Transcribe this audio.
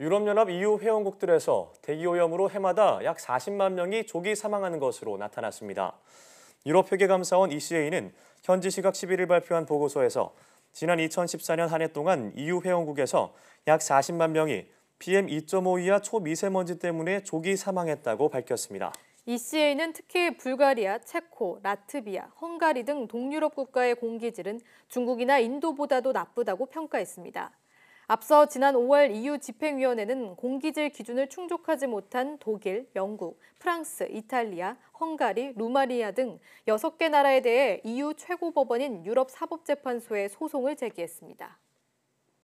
유럽연합 EU 회원국들에서 대기오염으로 해마다 약 40만 명이 조기 사망하는 것으로 나타났습니다. 유럽회계감사원 ECA는 현지 시각 11일 발표한 보고서에서 지난 2014년 한 해 동안 EU 회원국에서 약 40만 명이 PM2.5 이하 초미세먼지 때문에 조기 사망했다고 밝혔습니다. ECA는 특히 불가리아, 체코, 라트비아, 헝가리 등 동유럽 국가의 공기질은 중국이나 인도보다도 나쁘다고 평가했습니다. 앞서 지난 5월 EU 집행위원회는 공기질 기준을 충족하지 못한 독일, 영국, 프랑스, 이탈리아, 헝가리, 루마리아등 6개 나라에 대해 EU 최고법원인 유럽사법재판소에 소송을 제기했습니다.